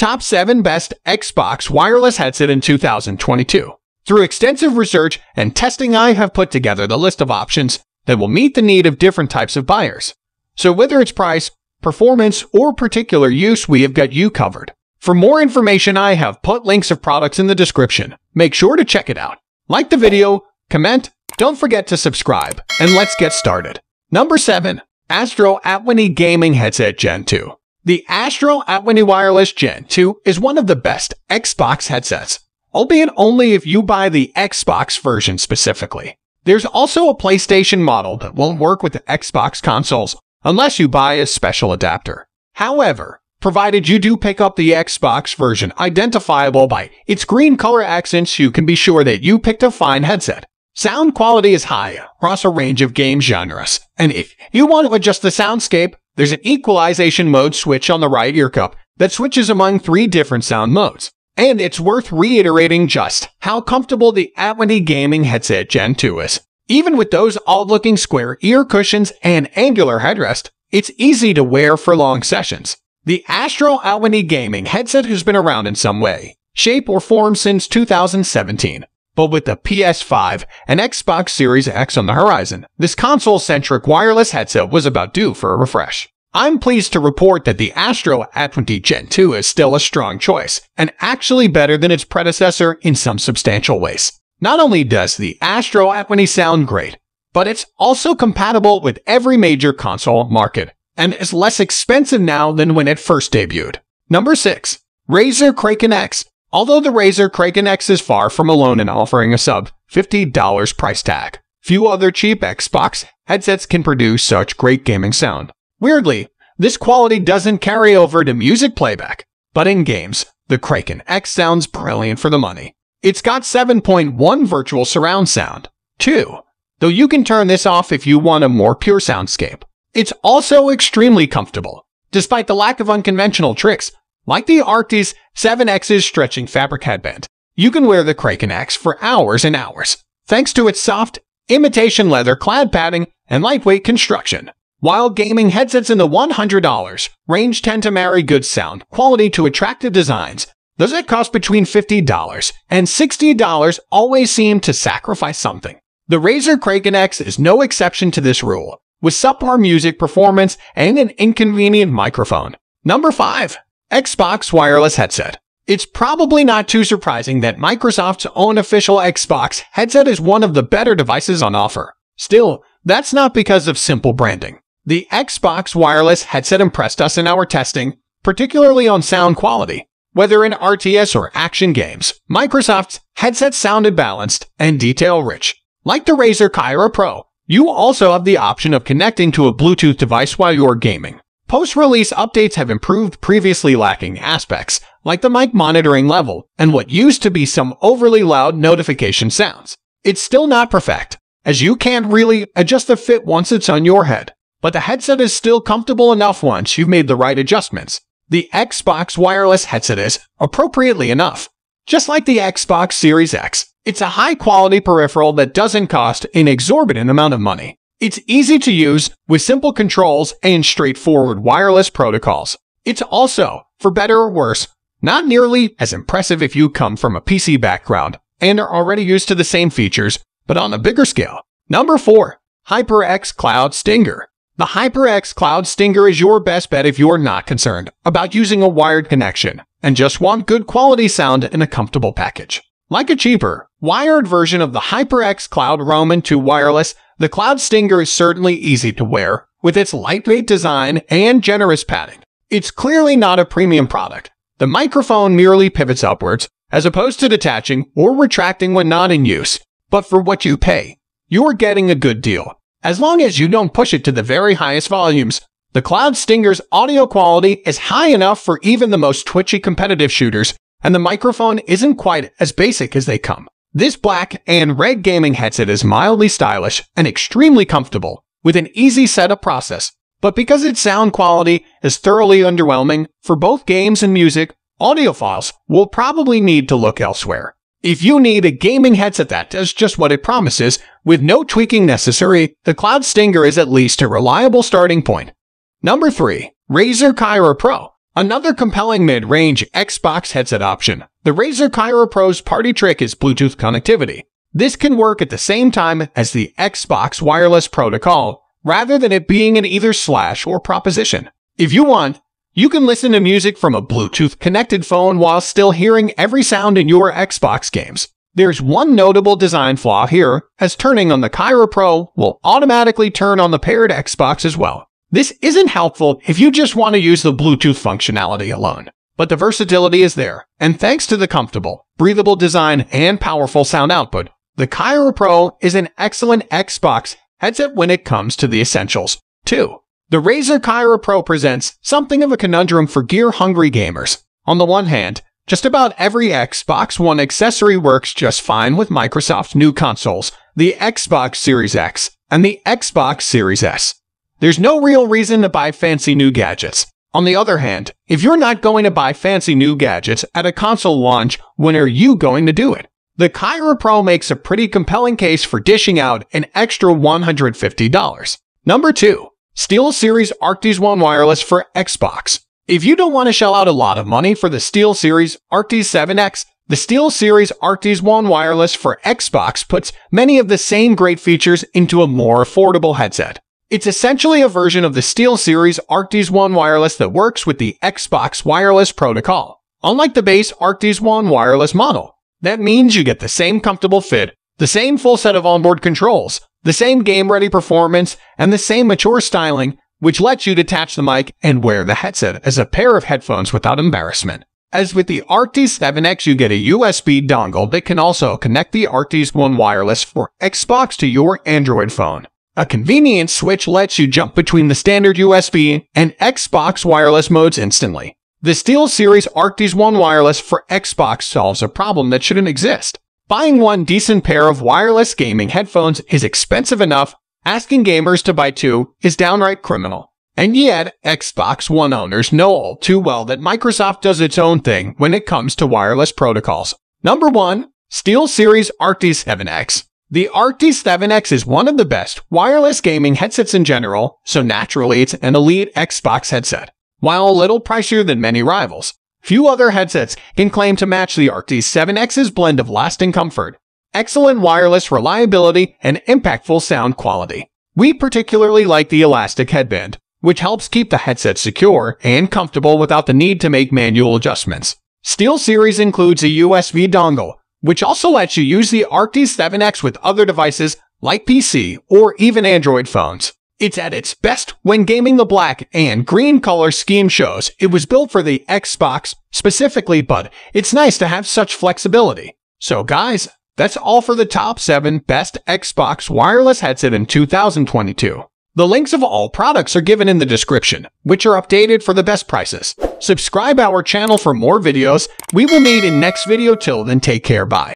Top 7 Best Xbox Wireless Headset in 2022 Through extensive research and testing, I have put together the list of options that will meet the need of different types of buyers. So whether it's price, performance, or particular use, we have got you covered. For more information, I have put links of products in the description. Make sure to check it out. Like the video, comment, don't forget to subscribe, and let's get started. Number 7. Astro Atwini Gaming Headset Gen 2 the Astro Outwindy Wireless Gen 2 is one of the best Xbox headsets, albeit only if you buy the Xbox version specifically. There's also a PlayStation model that won't work with the Xbox consoles unless you buy a special adapter. However, provided you do pick up the Xbox version identifiable by its green color accents, you can be sure that you picked a fine headset. Sound quality is high across a range of game genres, and if you want to adjust the soundscape, there's an equalization mode switch on the right ear cup that switches among three different sound modes. And it's worth reiterating just how comfortable the Atwini Gaming Headset Gen 2 is. Even with those odd-looking square ear cushions and angular headrest, it's easy to wear for long sessions. The Astro Atwini Gaming headset has been around in some way, shape or form since 2017, but with the PS5 and Xbox Series X on the horizon, this console-centric wireless headset was about due for a refresh. I'm pleased to report that the Astro a Gen 2 is still a strong choice, and actually better than its predecessor in some substantial ways. Not only does the Astro a sound great, but it's also compatible with every major console market, and is less expensive now than when it first debuted. Number 6. Razer Kraken X Although the Razer Kraken X is far from alone in offering a sub $50 price tag, few other cheap Xbox headsets can produce such great gaming sound. Weirdly, this quality doesn't carry over to music playback, but in games, the Kraken X sounds brilliant for the money. It's got 7.1 virtual surround sound, too, though you can turn this off if you want a more pure soundscape. It's also extremely comfortable. Despite the lack of unconventional tricks, like the Arctis 7X's stretching fabric headband, you can wear the Kraken X for hours and hours, thanks to its soft, imitation leather clad padding and lightweight construction. While gaming headsets in the $100 range tend to marry good sound quality to attractive designs, those that cost between $50 and $60 always seem to sacrifice something. The Razer Kraken X is no exception to this rule, with subpar music performance and an inconvenient microphone. Number 5. Xbox Wireless Headset It's probably not too surprising that Microsoft's own official Xbox headset is one of the better devices on offer. Still, that's not because of simple branding. The Xbox Wireless Headset impressed us in our testing, particularly on sound quality. Whether in RTS or action games, Microsoft's headset sounded balanced and detail-rich. Like the Razer Kyra Pro, you also have the option of connecting to a Bluetooth device while you're gaming. Post-release updates have improved previously lacking aspects, like the mic monitoring level and what used to be some overly loud notification sounds. It's still not perfect, as you can't really adjust the fit once it's on your head, but the headset is still comfortable enough once you've made the right adjustments. The Xbox wireless headset is, appropriately enough, just like the Xbox Series X. It's a high-quality peripheral that doesn't cost an exorbitant amount of money. It's easy to use with simple controls and straightforward wireless protocols. It's also, for better or worse, not nearly as impressive if you come from a PC background and are already used to the same features, but on a bigger scale. Number 4. HyperX Cloud Stinger The HyperX Cloud Stinger is your best bet if you are not concerned about using a wired connection and just want good quality sound in a comfortable package. Like a cheaper, wired version of the HyperX Cloud Roman 2 wireless, the Cloud Stinger is certainly easy to wear, with its lightweight design and generous padding. It's clearly not a premium product. The microphone merely pivots upwards, as opposed to detaching or retracting when not in use. But for what you pay, you're getting a good deal. As long as you don't push it to the very highest volumes, the Cloud Stinger's audio quality is high enough for even the most twitchy competitive shooters and the microphone isn't quite as basic as they come. This black and red gaming headset is mildly stylish and extremely comfortable, with an easy setup process, but because its sound quality is thoroughly underwhelming for both games and music, audiophiles will probably need to look elsewhere. If you need a gaming headset that does just what it promises, with no tweaking necessary, the Cloud Stinger is at least a reliable starting point. Number 3. Razer Kyra Pro Another compelling mid-range Xbox headset option, the Razer Kyra Pro's party trick is Bluetooth connectivity. This can work at the same time as the Xbox wireless protocol, rather than it being an either slash or proposition. If you want, you can listen to music from a Bluetooth connected phone while still hearing every sound in your Xbox games. There's one notable design flaw here, as turning on the Kyra Pro will automatically turn on the paired Xbox as well. This isn't helpful if you just want to use the Bluetooth functionality alone. But the versatility is there, and thanks to the comfortable, breathable design and powerful sound output, the Cairo Pro is an excellent Xbox headset when it comes to the essentials, too. The Razer Cairo Pro presents something of a conundrum for gear-hungry gamers. On the one hand, just about every Xbox One accessory works just fine with Microsoft's new consoles, the Xbox Series X and the Xbox Series S. There's no real reason to buy fancy new gadgets. On the other hand, if you're not going to buy fancy new gadgets at a console launch, when are you going to do it? The Kyra Pro makes a pretty compelling case for dishing out an extra $150. Number 2. SteelSeries Arctis One Wireless for Xbox. If you don't want to shell out a lot of money for the SteelSeries Arctis 7X, the SteelSeries Arctis One Wireless for Xbox puts many of the same great features into a more affordable headset. It's essentially a version of the Steel Series Arctis 1 wireless that works with the Xbox wireless protocol, unlike the base Arctis 1 wireless model. That means you get the same comfortable fit, the same full set of onboard controls, the same game-ready performance, and the same mature styling, which lets you detach the mic and wear the headset as a pair of headphones without embarrassment. As with the Arctis 7X, you get a USB dongle that can also connect the Arctis 1 wireless for Xbox to your Android phone. A convenient switch lets you jump between the standard USB and Xbox wireless modes instantly. The SteelSeries Arctis 1 wireless for Xbox solves a problem that shouldn't exist. Buying one decent pair of wireless gaming headphones is expensive enough, asking gamers to buy two is downright criminal. And yet, Xbox One owners know all too well that Microsoft does its own thing when it comes to wireless protocols. Number 1. SteelSeries Arctis 7X the RT7X is one of the best wireless gaming headsets in general, so naturally it's an elite Xbox headset. While a little pricier than many rivals, few other headsets can claim to match the RT7X's blend of lasting comfort, excellent wireless reliability, and impactful sound quality. We particularly like the elastic headband, which helps keep the headset secure and comfortable without the need to make manual adjustments. SteelSeries includes a USB dongle which also lets you use the ArcD7X with other devices like PC or even Android phones. It's at its best when gaming the black and green color scheme shows. It was built for the Xbox specifically, but it's nice to have such flexibility. So guys, that's all for the top 7 best Xbox wireless headset in 2022. The links of all products are given in the description, which are updated for the best prices. Subscribe our channel for more videos. We will meet in next video till then take care bye.